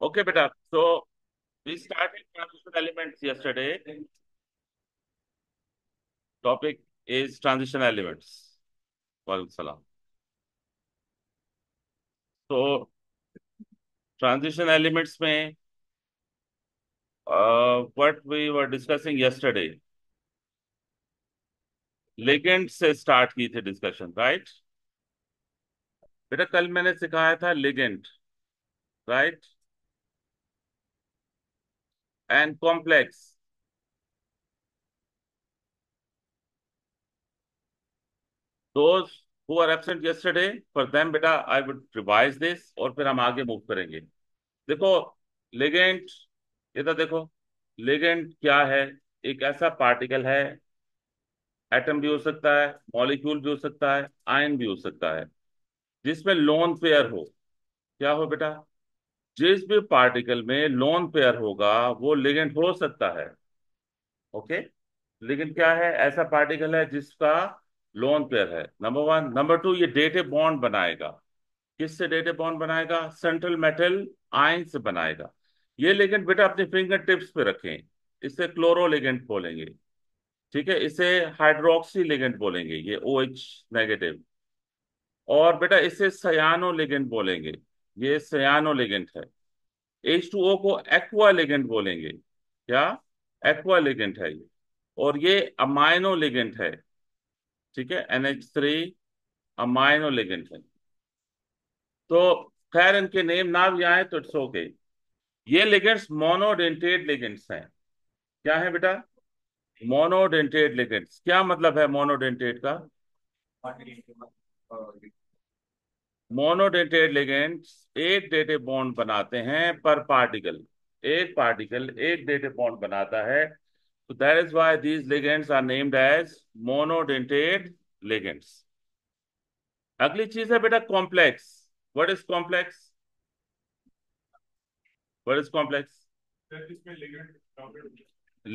Okay, beta. So we started transition elements yesterday. Topic is transition elements. Salam. So transition elements में uh, what we were discussing yesterday. Ligand से start की थी discussion right बेटा कल मैंने सिखाया था ligand right and complex. Those who are absent yesterday, for them, beta, I would revise this और फिर हम आगे move करेंगे देखो लिगेंट इधर तो देखो लिगेंट क्या है एक ऐसा पार्टिकल है एटम भी हो सकता है मॉलिक्यूल भी हो सकता है आयन भी हो सकता है जिसमें लोन पेयर हो क्या हो बेटा जिस भी पार्टिकल में लोन पेयर होगा वो लिगेंड हो सकता है ओके लेकिन क्या है ऐसा पार्टिकल है जिसका लोन पेयर है नंबर वन नंबर टू ये डेटे बॉन्ड बनाएगा किससे डेटे बॉन्ड बनाएगा सेंट्रल मेटल आयन से बनाएगा ये लिगेंड बेटा अपने फिंगर टिप्स पे रखें इसे क्लोरो लिगेंड बोलेंगे ठीक है इसे हाइड्रोक्सी लिगेंड बोलेंगे ये ओ एच नेगेटिव और बेटा इसे सयानो लिगेंड बोलेंगे ये सयानो लेगेंट है एच टू ओ को एक्वा लेगेंट बोलेंगे क्या एक्वा लेगेंट है ये और ये अमाइनो लेगेंट है ठीक है N H three amino ligand है तो खैर इनके नेम ना भी आए तो इट्स ओके ये लिगेंट्स मोनोडेंटेड लिगेंट्स हैं क्या है बेटा मोनोडेंटेड लिगेंट्स क्या मतलब है मोनोडेंटेड का मोनोडेटेड लिगेंड्स एक डेटे बॉन्ड बनाते हैं पर पार्टिकल एक पार्टिकल एक डेटे बॉन्ड बनाता है तो that is why these ligands are named as monodentate ligands अगली चीज है बेटा complex what is complex what is complex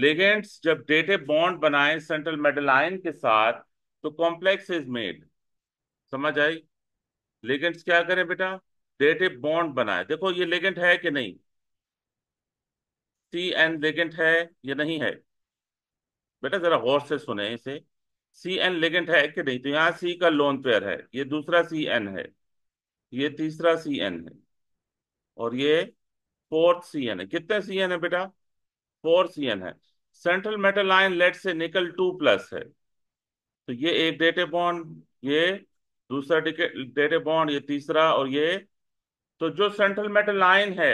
ligands जब डेटे बॉन्ड बनाए सेंट्रल आयन के साथ तो कॉम्प्लेक्स इज मेड समझ आई लेगेंट्स क्या करें बेटा डेटे बॉन्ड बनाए देखो ये लेगेंट है कि नहीं सी एन लेगेंट है या नहीं है बेटा जरा गौर से सुने इसे सी एन लेगेंट है कि नहीं तो यहाँ सी का लोन पेयर है ये दूसरा सी एन है ये तीसरा सी एन है और ये फोर्थ सी एन है कितने सी एन है बेटा फोर सी एन है सेंट्रल मेटल लाइन लेट से निकल टू प्लस है तो ये एक डेटे बॉन्ड ये दूसरा डेटे बॉन्ड ये तीसरा और ये तो जो सेंट्रल मेटल लाइन है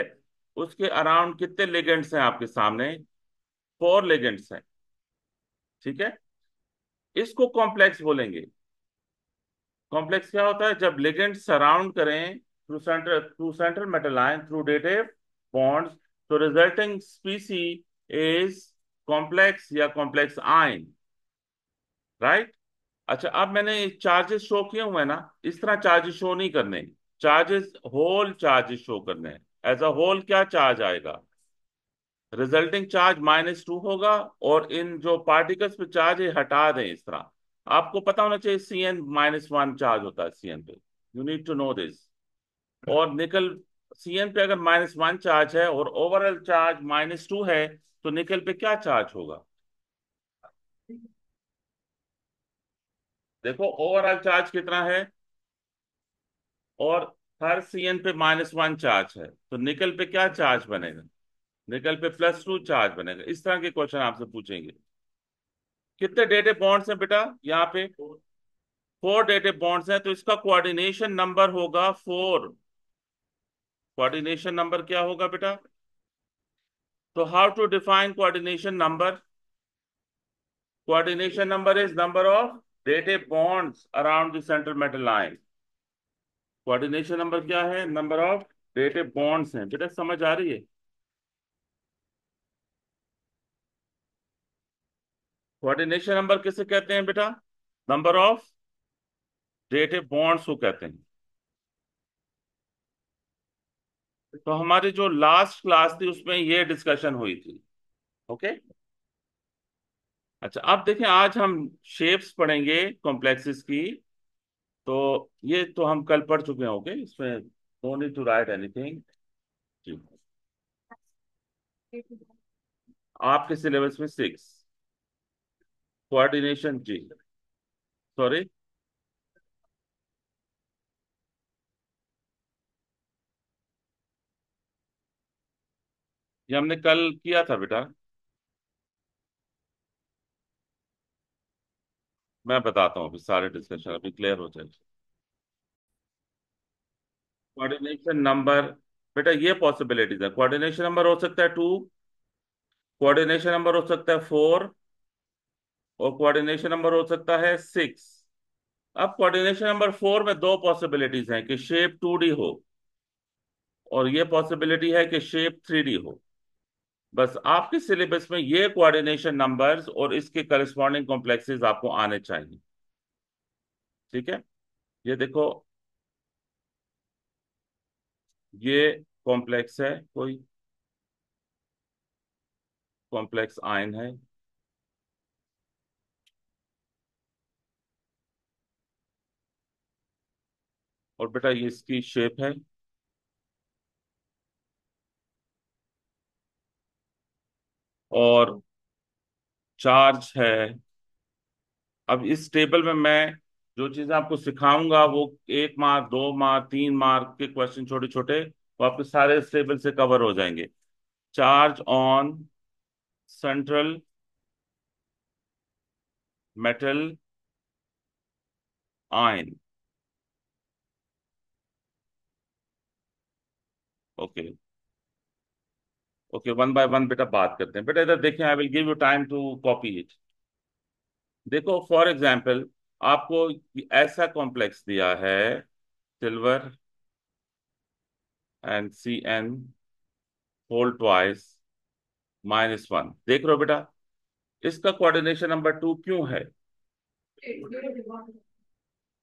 उसके अराउंड कितने लेगेंट्स हैं आपके सामने फोर लेगेंट्स हैं ठीक है इसको कॉम्प्लेक्स बोलेंगे कॉम्प्लेक्स क्या होता है जब लेगेंड्स सराउंड करें through central through central metal ion through dative bonds तो रिजल्टिंग स्पीसी इज कॉम्प्लेक्स या कॉम्प्लेक्स आइन राइट अच्छा अब मैंने चार्जेस शो किए हुए ना इस तरह चार्जेस शो नहीं करने चार्जेस होल चार्जेस शो करने एज अ होल क्या चार्ज आएगा रिजल्टिंग चार्ज माइनस टू होगा और इन जो पार्टिकल्स पे चार्ज है हटा दें इस तरह आपको पता होना चाहिए C N minus one charge होता है सी एन पे you need to know this और निकल सी एन पे अगर माइनस वन चार्ज है और ओवरऑल चार्ज माइनस टू है तो निकल पे क्या चार्ज होगा देखो ओवरऑल चार्ज कितना है और हर एन पे माइनस वन चार्ज है तो निकल पे क्या चार्ज बनेगा निकल पे प्लस टू चार्ज बनेगा इस तरह के क्वेश्चन आपसे पूछेंगे कितने डेटे बॉन्ड्स हैं बेटा यहाँ पे फोर डेटे बॉन्ड्स हैं तो इसका कोऑर्डिनेशन नंबर होगा फोर कोऑर्डिनेशन नंबर क्या होगा बेटा तो how to define coordination number coordination number is number of dative bonds around the central metal ion coordination number क्या है नंबर ऑफ रेटे बॉन्ड्स हैं बेटा समझ आ रही है कोऑर्डिनेशन नंबर किसे कहते हैं बेटा नंबर ऑफ रेटे बॉन्ड्स को कहते हैं तो हमारी जो लास्ट क्लास थी उसमें ये डिस्कशन हुई थी ओके okay? अच्छा अब देखें आज हम शेप्स पढ़ेंगे कॉम्प्लेक्सेस की तो ये तो हम कल पढ़ चुके हैं ओके इसमें no need to write anything जी आपके सिलेबस में सिक्स कोऑर्डिनेशन जी सॉरी ये हमने कल किया था बेटा मैं बताता हूँ अभी सारे डिस्कशन अभी क्लियर हो जाए कोऑर्डिनेशन नंबर बेटा ये पॉसिबिलिटीज है कोऑर्डिनेशन नंबर हो सकता है टू कोऑर्डिनेशन नंबर हो सकता है फोर और कोऑर्डिनेशन नंबर हो सकता है सिक्स अब कोऑर्डिनेशन नंबर फोर में दो पॉसिबिलिटीज हैं कि शेप टू डी हो और ये पॉसिबिलिटी है कि शेप थ्री डी हो बस आपके सिलेबस में ये कोऑर्डिनेशन नंबर्स और इसके करिस्पॉन्डिंग कॉम्प्लेक्सेस आपको आने चाहिए ठीक है ये देखो ये कॉम्प्लेक्स है कोई कॉम्प्लेक्स आयन है और बेटा ये इसकी शेप है और चार्ज है अब इस टेबल में मैं जो चीजें आपको सिखाऊंगा वो एक मार्क दो मार्क तीन मार्क के क्वेश्चन छोटे छोटे वो आपके सारे इस टेबल से कवर हो जाएंगे charge on central metal ion okay okay one by one बेटा बात करते हैं बेटा इधर देखें I will give you time to copy it देखो फॉर एग्जाम्पल आपको ऐसा कॉम्प्लेक्स दिया है silver and C N whole twice minus one देख रहे हो बेटा इसका कोऑर्डिनेशन नंबर टू क्यों है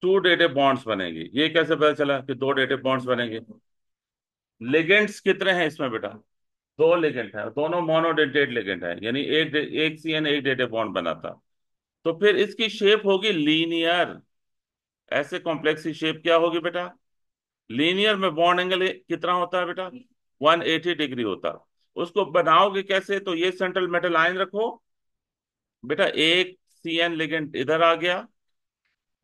टू डेटे बॉन्ड्स बनेंगे ये कैसे पता चला कि दो डेटे बॉन्ड्स बनेंगे लेगेंड्स कितने हैं इसमें बेटा दो लिगेंड है दोनों मोनोडेटेड लिगेंड है यानी एक एक सी एन एक डेटे बॉन्ड बनाता तो फिर इसकी शेप होगी लीनियर ऐसे कॉम्प्लेक्स की शेप क्या होगी बेटा लीनियर में बॉन्ड एंगल कितना होता है बेटा 180 डिग्री होता उसको बनाओगे कैसे तो ये सेंट्रल मेटल आयन रखो बेटा एक सी एन लिगेंड इधर आ गया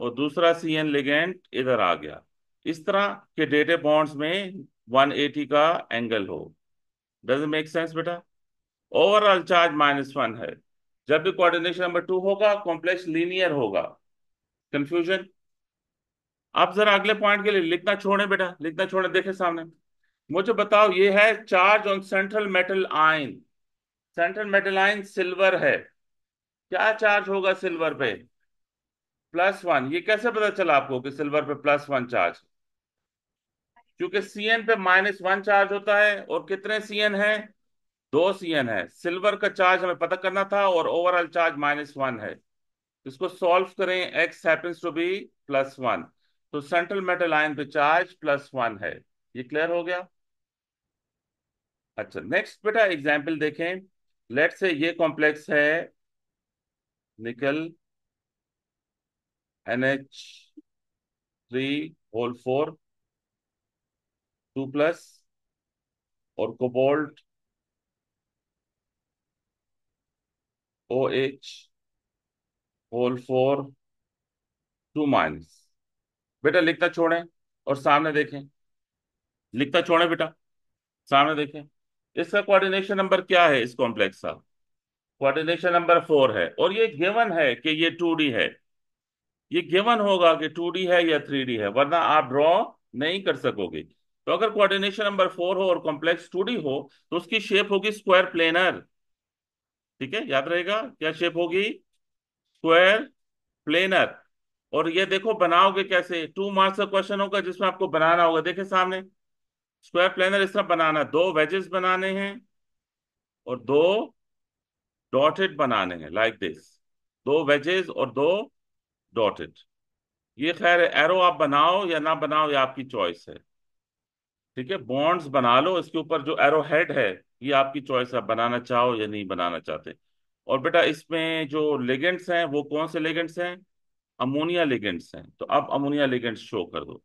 और दूसरा सी एन लिगेंड इधर आ गया इस तरह के डेटे बॉन्ड्स में 180 का एंगल हो डज मेक सेंस बेटा ओवरऑल चार्ज माइनस वन है जब भी कोऑर्डिनेशन नंबर टू होगा कॉम्प्लेक्स लीनियर होगा कंफ्यूजन आप जरा अगले पॉइंट के लिए लिखना छोड़े बेटा लिखना छोड़े देखे सामने मुझे बताओ ये है charge on central metal ion central metal ion silver है क्या चार्ज होगा सिल्वर पे प्लस वन ये कैसे पता चला आपको कि सिल्वर पे प्लस वन चार्ज है क्योंकि सीएन पे माइनस वन चार्ज होता है और कितने सीएन है दो सीएन है सिल्वर का चार्ज हमें पता करना था और ओवरऑल चार्ज माइनस वन है इसको सॉल्व करें X happens to be plus one तो सेंट्रल मेटल आयन पे चार्ज प्लस वन है ये क्लियर हो गया अच्छा नेक्स्ट बेटा एग्जाम्पल देखें लेट से ये कॉम्प्लेक्स है nickel N H three whole four two plus और cobalt O H whole four two minus बेटा लिखता छोड़ें और सामने देखें लिखता छोड़ें बेटा सामने देखें इसका कोऑर्डिनेशन नंबर क्या है इस कॉम्प्लेक्स का कोऑर्डिनेशन नंबर फोर है और ये गिवन है कि ये टू डी है ये गिवन होगा कि टू डी है या थ्री डी है वरना आप ड्रॉ नहीं कर सकोगे तो अगर कोऑर्डिनेशन नंबर फोर हो और कॉम्प्लेक्स टू हो तो उसकी शेप होगी स्क्वायर प्लेनर ठीक है याद रहेगा क्या शेप होगी स्क्वायर प्लेनर और ये देखो बनाओगे कैसे टू मार्क्स का क्वेश्चन होगा जिसमें आपको बनाना होगा देखे सामने स्क्वायर प्लेनर इस तरह बनाना दो वेजेस बनाने हैं और दो डॉटेड बनाने हैं लाइक दिस दो वेजेस और दो डॉटेड ये खैर एरो आप बनाओ या ना बनाओ ये आपकी चॉइस है ठीक है बॉन्ड्स बना लो इसके ऊपर जो एरो हेड है ये आपकी चॉइस आप बनाना चाहो या नहीं बनाना चाहते और बेटा इसमें जो लेगेंट्स हैं वो कौन से लेगेंट्स हैं अमोनिया लेगेंट्स हैं तो अब अमोनिया लेगेंट्स शो कर दो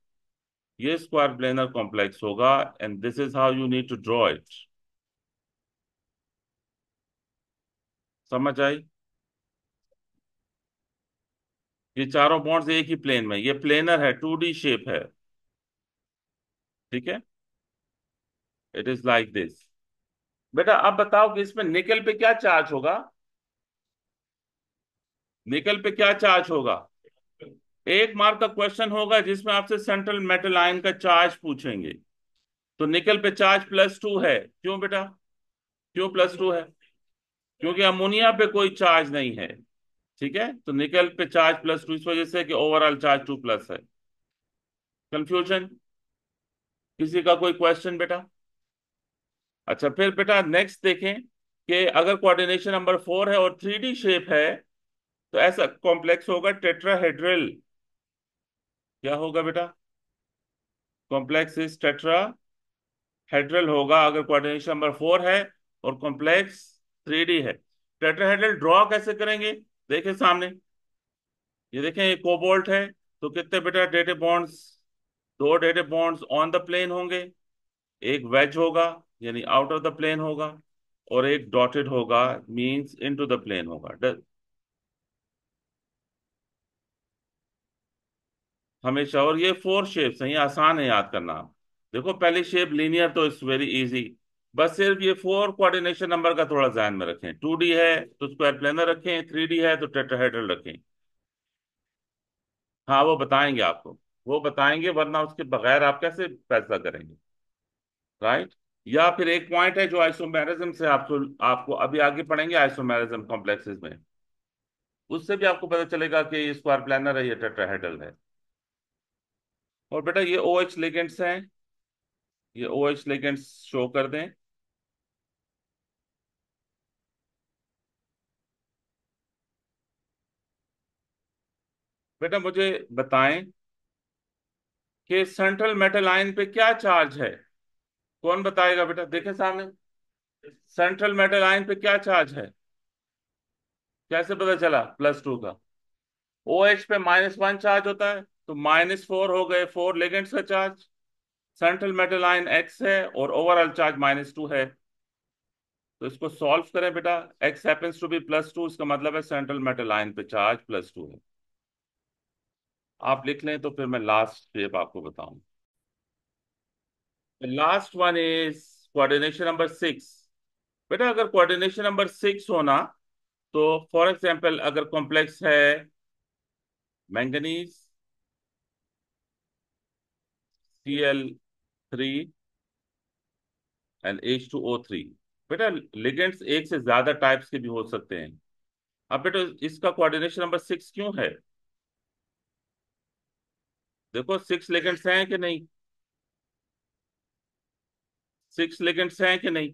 ये स्क्वायर प्लेनर कॉम्प्लेक्स होगा and this is how you need to draw it समझ आई ये चारों बॉन्ड्स एक ही प्लेन में ये प्लेनर है टू डी शेप है ठीक है इट इज लाइक दिस बेटा अब बताओ कि इसमें निकल पे क्या चार्ज होगा निकल पे क्या चार्ज होगा एक मार्क का क्वेश्चन होगा जिसमें आपसे सेंट्रल मेटल आयन का चार्ज पूछेंगे तो निकल पे चार्ज प्लस टू है क्यों बेटा क्यों प्लस टू है क्योंकि अमोनिया पे कोई चार्ज नहीं है ठीक है तो निकल पे चार्ज प्लस टू इस वजह से कि ओवरऑल चार्ज टू प्लस है कंफ्यूजन किसी का कोई क्वेश्चन बेटा अच्छा फिर बेटा नेक्स्ट देखें कि अगर कोऑर्डिनेशन नंबर फोर है और थ्री डी शेप है तो ऐसा कॉम्प्लेक्स होगा टेट्राहेड्रल क्या होगा बेटा कॉम्प्लेक्स इज टेट्राहेड्रल होगा अगर कोऑर्डिनेशन नंबर फोर है और कॉम्प्लेक्स थ्री डी है टेट्राहेड्रल ड्रॉ कैसे करेंगे देखें सामने ये देखें ये कोबोल्ट है तो कितने बेटा डेटे बॉन्ड्स दो dative bonds on the plane होंगे एक वेज होगा यानी आउट ऑफ द प्लेन होगा और एक डॉटेड होगा मींस इनटू द प्लेन होगा हमेशा और ये फोर शेप्स हैं ये आसान है याद करना देखो पहली शेप लीनियर तो इट्स वेरी इजी बस सिर्फ ये फोर कोऑर्डिनेशन नंबर का थोड़ा जहन में रखें टू डी है तो स्क्वायर प्लेनर रखें थ्री डी है तो टेट्राहेड्रल रखें हाँ वो बताएंगे आपको वो बताएंगे वरना उसके बगैर आप कैसे फैसला करेंगे राइट right? या फिर एक पॉइंट है जो आइसोमेरिज्म से आपको आपको अभी आगे पढ़ेंगे आइसोमेरिज्म कॉम्प्लेक्सेस में उससे भी आपको पता चलेगा कि ये स्क्वायर प्लानर है ये टेट्राहेड्रल है और बेटा ये ओ लिगेंड्स एच हैं ये ओ लिगेंड्स शो कर दें बेटा मुझे बताएं कि सेंट्रल मेटल आयन पे क्या चार्ज है कौन बताएगा बेटा देखे सामने सेंट्रल मेटल आयन पे क्या चार्ज है कैसे पता चला प्लस टू का ओ OH पे माइनस वन चार्ज होता है तो माइनस फोर हो गए फोर लेगेंट्स का charge central metal ion X है और ओवरऑल चार्ज माइनस टू है तो इसको सॉल्व करें बेटा X happens to be plus two इसका मतलब है सेंट्रल मेटल आयन पे चार्ज प्लस टू है आप लिख लें तो फिर मैं लास्ट स्टेप आपको बताऊं last one is coordination number six बेटा अगर कोऑर्डिनेशन नंबर सिक्स होना तो फॉर एग्जांपल अगर कॉम्प्लेक्स है manganese C L three and H two O three बेटा लिगेंड्स एक से ज्यादा टाइप्स के भी हो सकते हैं अब बेटा इसका कोऑर्डिनेशन नंबर सिक्स क्यों है देखो सिक्स लिगेंड्स हैं कि नहीं सिक्स लिगेंड्स हैं कि नहीं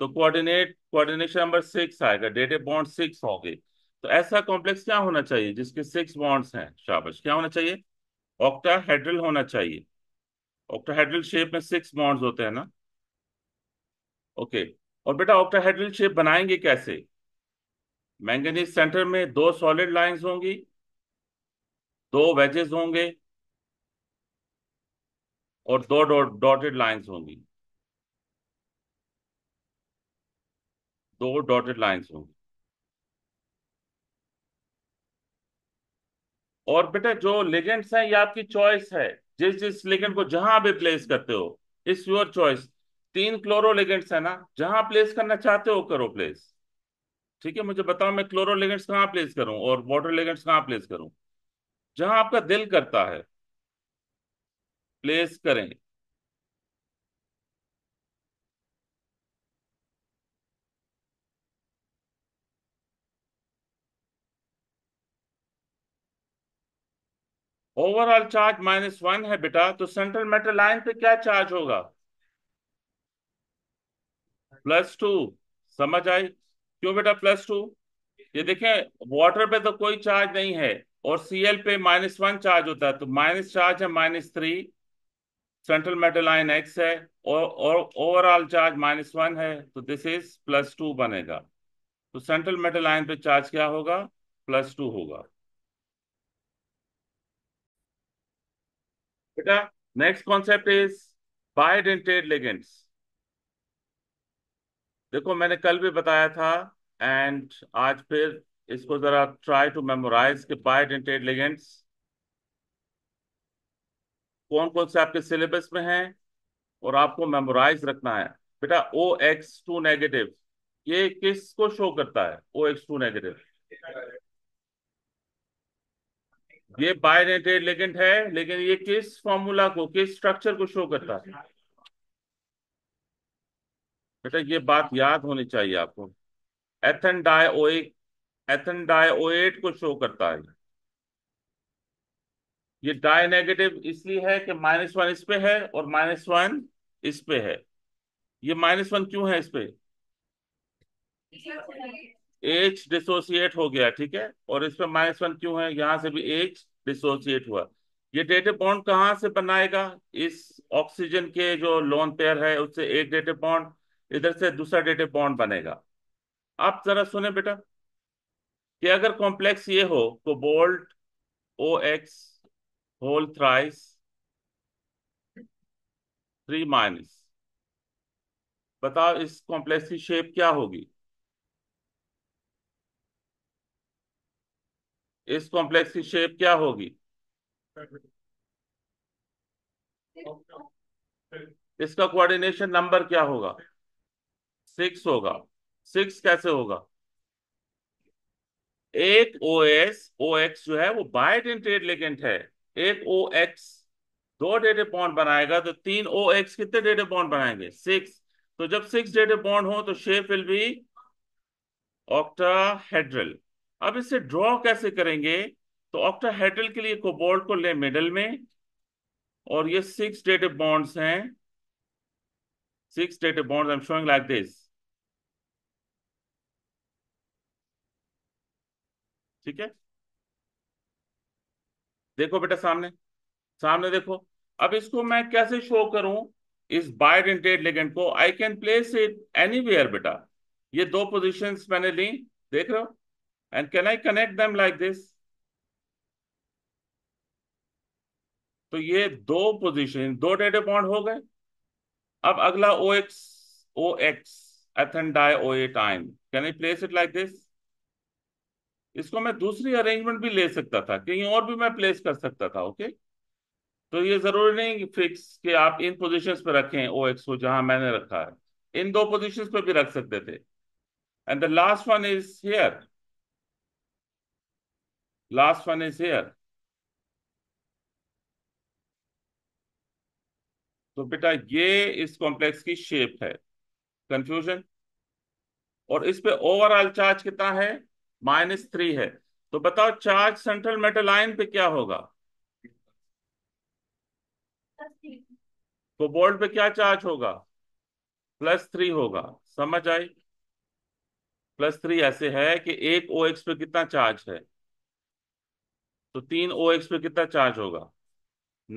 तो कोऑर्डिनेट कोऑर्डिनेशन नंबर सिक्स आएगा डेटे बॉन्ड सिक्स हो गए तो ऐसा कॉम्प्लेक्स क्या होना चाहिए जिसके सिक्स बॉन्ड्स हैं शाबाश क्या होना चाहिए ऑक्टाहेड्रल होना चाहिए ऑक्टाहेड्रल शेप में सिक्स बॉन्ड्स होते हैं ना ओके और बेटा ऑक्टाहेड्रल शेप बनाएंगे कैसे मैंगनीज सेंटर में दो सॉलिड लाइंस होंगी दो वेजेस होंगे और दो डॉटेड डौ, लाइंस होंगी दो डॉटेड लाइंस होंगी और बेटा जो लेजेंड्स हैं ये आपकी चॉइस है जिस जिस लेजेंड को जहां भी प्लेस करते हो इट्स योर चॉइस तीन क्लोरो लेगेंट्स है ना जहां प्लेस करना चाहते हो करो प्लेस ठीक है मुझे बताओ मैं क्लोरो लेगेंट्स कहाँ प्लेस करूं और वाटर लेगेंट्स कहाँ प्लेस करूं जहां आपका दिल करता है प्लेस करें ओवरऑल चार्ज माइनस वन है बेटा तो सेंट्रल मेटल लाइन पे क्या चार्ज होगा प्लस टू समझ आई क्यों बेटा प्लस टू ये देखें वाटर पे तो कोई चार्ज नहीं है और सीएल पे माइनस वन चार्ज होता है तो माइनस चार्ज है minus three central metal ion X है और ओवरऑल चार्ज माइनस वन है तो दिस इज प्लस टू बनेगा तो सेंट्रल मेटल लाइन पे चार्ज क्या होगा प्लस टू होगा बेटा next concept is bidentate ligands देखो मैंने कल भी बताया था एंड आज फिर इसको जरा ट्राई टू मेमोराइज के बायोडेंटेड लिगेंड्स कौन कौन से आपके सिलेबस में हैं और आपको मेमोराइज रखना है बेटा ओ एक्स टू नेगेटिव ये किसको शो करता है ओ एक्स टू नेगेटिव ये बाय लेगेंट है लेकिन ये किस फॉर्मूला को किस स्ट्रक्चर को शो करता है बेटा ये बात याद होनी चाहिए आपको एथन डायोएट एथन डायोएट को शो करता है ये डाई नेगेटिव इसलिए है कि माइनस वन इस पे है और माइनस वन इस पे है ये माइनस वन क्यों है इस पे एच डिसोसिएट हो गया ठीक है और इसमें माइनस वन क्यों है यहां से भी एच डिसोसिएट हुआ ये डेटे बॉन्ड कहाँ से बनाएगा इस ऑक्सीजन के जो लोन पेयर है उससे एक डेटे बॉन्ड इधर से दूसरा डेटे बॉन्ड बनेगा आप जरा सुने बेटा कि अगर कॉम्प्लेक्स ये हो तो cobalt O X whole thrice three minus बताओ इस कॉम्प्लेक्स की शेप क्या होगी इस कॉम्प्लेक्स की शेप क्या होगी इसका कोऑर्डिनेशन नंबर क्या होगा सिक्स होगा सिक्स कैसे होगा एक ओ एस ओ एक्स जो है वो बायोडेंटेड लिगेंट है एक ओ एक्स दो डेटे पॉइंट बनाएगा तो तीन ओ एक्स कितने डेटे पॉइंट बनाएंगे सिक्स तो जब सिक्स डेटे पॉइंट हो तो शेप विल बी हेड्रल अब इसे ड्रॉ कैसे करेंगे तो ऑक्टाहेड्रल के लिए कोबोल्ट को ले मिडल में और ये सिक्स डेटेड बॉन्ड्स हैं six bonds I am showing like this ठीक है देखो बेटा सामने सामने देखो अब इसको मैं कैसे शो करूं इस बायोडेंटेड लेगेंड को I can place it where बेटा ये दो पोजीशंस मैंने ली देख रहे हो And can I connect them like this? तो ये दो पोजीशन दो डेटा पॉइंट हो गए अब अगला O X O X ethane dioate can I place it like this इसको मैं दूसरी अरेंजमेंट भी ले सकता था कहीं और भी मैं प्लेस कर सकता था ओके तो ये जरूरी नहीं फिक्स कि आप इन पोजीशंस पे रखें ओ एक्स को जहां मैंने रखा है इन दो पोजीशंस पे भी रख सकते थे and the last one is here Last one is here. तो बेटा ये इस कॉम्प्लेक्स की शेप है कंफ्यूजन और इस पे ओवरऑल चार्ज कितना है माइनस थ्री है तो बताओ चार्ज सेंट्रल मेटल लाइन पे क्या होगा तो बोल्ट पे क्या चार्ज होगा प्लस थ्री होगा समझ आई प्लस थ्री ऐसे है कि एक ओ एक्स पे कितना चार्ज है तो तीन ओ एक्स पे कितना चार्ज होगा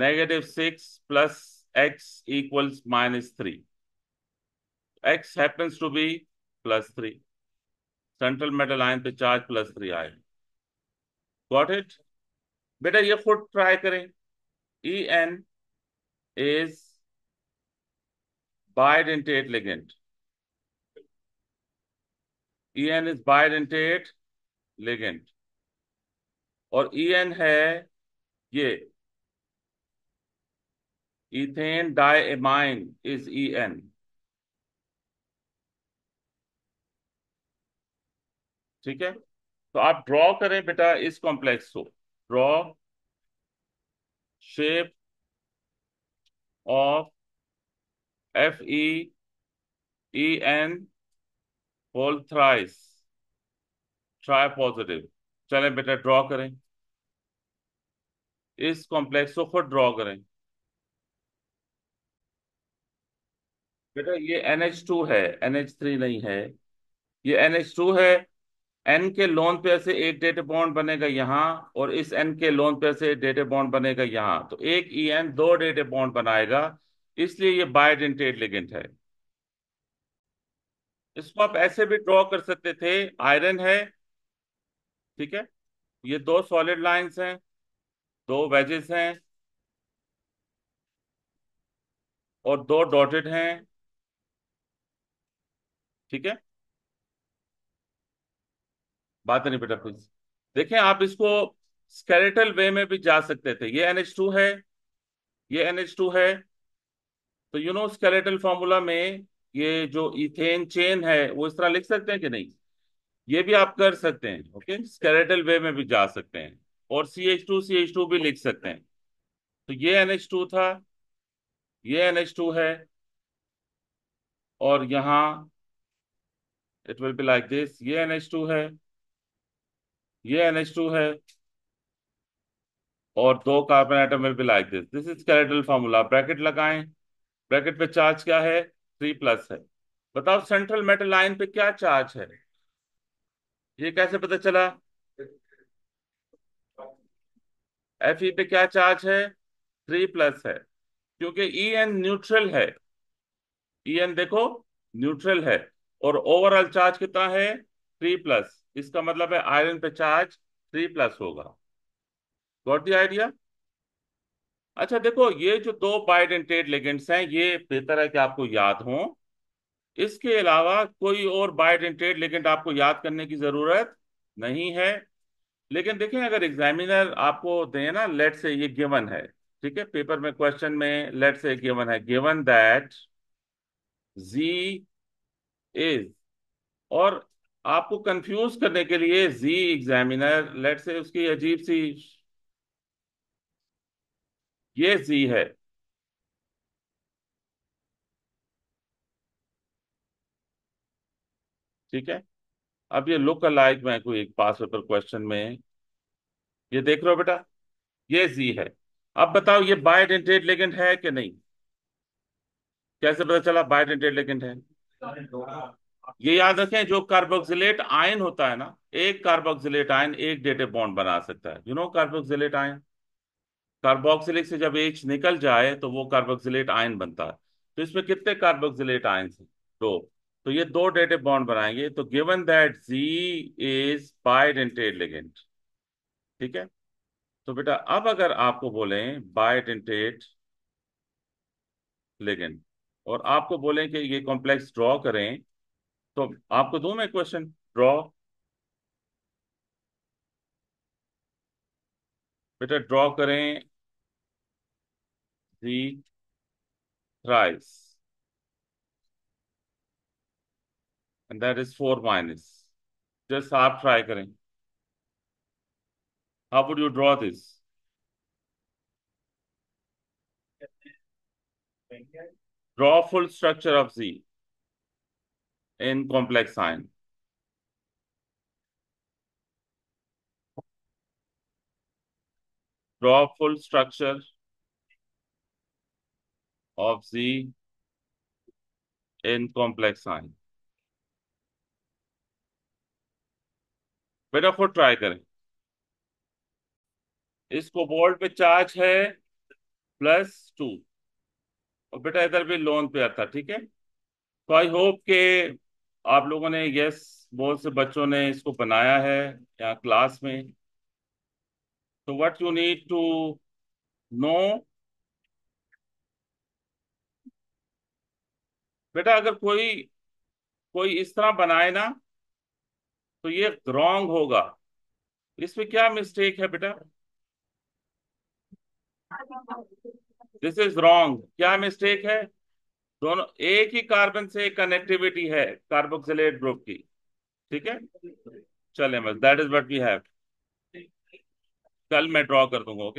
negative six plus X equals minus three X happens to be plus three central metal ion पे चार्ज प्लस थ्री आए गॉट इट बेटा ये खुद ट्राई करें E N is ligand E N is bidentate ligand और E e N है ये ethane diamine is E N ठीक है तो आप ड्रॉ करें बेटा इस कॉम्प्लेक्स को draw shape of F E E N whole thrice tri positive चले बेटा ड्रॉ करें इस कॉम्प्लेक्स को खुद ड्रॉ करें बेटा ये एन एच टू है एन एच थ्री नहीं है ये एन एच टू है एन के लोन पे से एक डेटा बॉन्ड बनेगा यहाँ और इस एन के लोन पे से एक डेटा बॉन्ड बनेगा यहाँ तो एक ई e एन दो डेटा बॉन्ड बनाएगा इसलिए ये बायोडेंटेड लिगेंट है इसको आप ऐसे भी ड्रॉ कर सकते थे आयरन है ठीक है ये दो सॉलिड लाइंस हैं दो वेजेस हैं और दो डॉटेड हैं ठीक है बात नहीं बेटा कुछ देखें आप इसको स्केलेटल वे में भी जा सकते थे ये एनएच टू है ये एनएच टू है तो यू नो स्केलेटल फॉर्मूला में ये जो इथेन चेन है वो इस तरह लिख सकते हैं कि नहीं ये भी आप कर सकते हैं ओके स्केरेटल वे में भी जा सकते हैं और C H two C H two भी लिख सकते हैं तो ये एन एच टू था ये एन एच टू है और यहां it will be like this ये एन एच टू है ये एन एच टू है और दो carbon atom will be like this this is कैरेटल फॉर्मूला ब्रैकेट लगाएं ब्रैकेट पे चार्ज क्या है थ्री प्लस है बताओ सेंट्रल मेटल लाइन पे क्या चार्ज है ये कैसे पता चला एफ पे क्या चार्ज है थ्री प्लस है क्योंकि ई एन न्यूट्रल है ई एन देखो न्यूट्रल है और ओवरऑल चार्ज कितना है थ्री प्लस इसका मतलब है आयरन पे चार्ज थ्री प्लस होगा गॉट दी आइडिया अच्छा देखो ये जो दो बाइडेंटेड लेगेंट्स हैं ये बेहतर है कि आपको याद हो इसके अलावा कोई और बाय डेंटेड लेकिन आपको याद करने की ज़रूरत नहीं है लेकिन देखें अगर एग्जामिनर आपको दे ना लेट से ये गिवन है ठीक है पेपर में क्वेश्चन में लेट से गिवन है गिवन दैट जी इज और आपको कंफ्यूज करने के लिए जी एग्जामिनर लेट से उसकी अजीब सी ये जी है ठीक है अब ये लुक अलाइक मैं कोई एक पास पेपर क्वेश्चन में ये देख रहे हो बेटा ये जी है अब बताओ ये बाय डेंटेड लेगेंड है कि नहीं कैसे पता चला बाय डेंटेड लेगेंड है ये याद रखें जो कार्बोक्सिलेट आयन होता है ना एक कार्बोक्सिलेट आयन एक डेटे बॉन्ड बना सकता है you know carboxylate ion carboxylic से जब एच निकल जाए तो वो कार्बोक्सिलेट आयन बनता है तो इसमें कितने कार्बोक्सिलेट आयन है दो तो ये दो डेटे बॉन्ड बनाएंगे तो given that Z is bidentate ligand ठीक है तो बेटा अब अगर आपको बोले बायडेंटेड लिगेंट और आपको बोले कि ये कॉम्प्लेक्स ड्रॉ करें तो आपको दू मैं क्वेश्चन ड्रॉ बेटा ड्रॉ करें जी rise and that is 4 minus. Just half try How would you draw this? Draw full structure of Z in complex sign. Draw full structure of Z in complex sign. बेटा खुद try करें इस cobalt पे charge है plus two और बेटा इधर भी लोन पे आता ठीक है तो आई होप के आप लोगों ने यस बहुत से बच्चों ने इसको बनाया है यहाँ क्लास में तो what you need to know बेटा अगर कोई कोई इस तरह बनाए ना तो ये रॉन्ग होगा इसमें क्या मिस्टेक है बेटा दिस इज रॉन्ग क्या मिस्टेक है दोनों एक ही कार्बन से कनेक्टिविटी है कार्बोक्सिलेट ग्रुप की ठीक है चले बस that is what we have कल मैं ड्रॉ कर दूंगा ओके